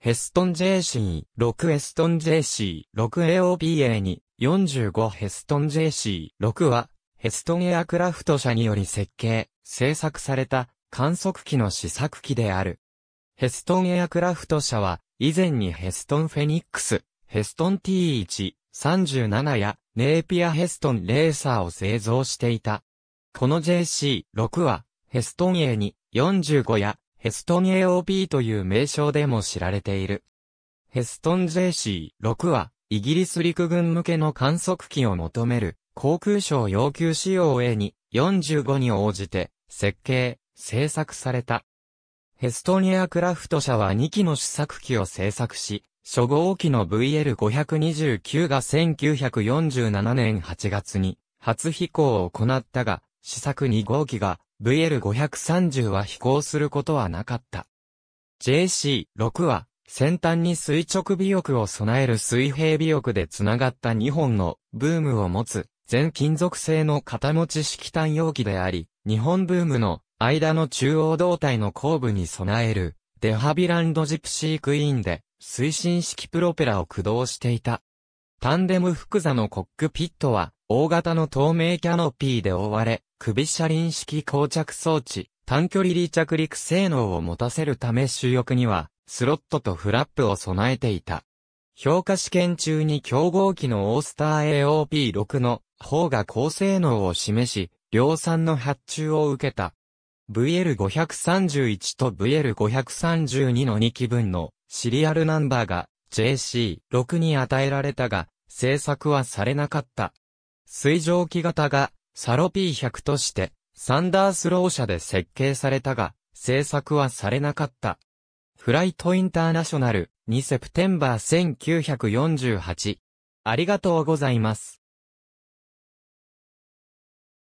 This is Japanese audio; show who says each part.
Speaker 1: ヘストン JC、6エストン JC、6AOPA に、45ヘストン JC、6は、ヘストンエアクラフト社により設計、製作された、観測機の試作機である。ヘストンエアクラフト社は、以前にヘストンフェニックス、ヘストン T1、37や、ネーピアヘストンレーサーを製造していた。この JC6 は、ヘストン A に45やヘストン AOP という名称でも知られている。ヘストン JC6 は、イギリス陸軍向けの観測機を求める、航空省要求仕様 a に45に応じて、設計、製作された。ヘストニアクラフト社は2機の試作機を製作し、初号機の VL529 が1947年8月に初飛行を行ったが、試作2号機が VL530 は飛行することはなかった。JC6 は先端に垂直尾翼を備える水平尾翼でつながった2本のブームを持つ全金属製の型持ち式単容器であり、日本ブームの間の中央胴体の後部に備えるデハビランドジプシークイーンで推進式プロペラを駆動していた。タンデム複座のコックピットは大型の透明キャノピーで覆われ、首車輪式膠着装置、短距離離着陸性能を持たせるため主翼には、スロットとフラップを備えていた。評価試験中に競合機のオースター AOP6 の方が高性能を示し、量産の発注を受けた。VL531 と VL532 の2機分のシリアルナンバーが JC6 に与えられたが、製作はされなかった。水蒸気型がサロ P100 として、サンダースロー社で設計されたが、制作はされなかった。フライトインターナショナル2セプテンバー1948。ありがとうございます。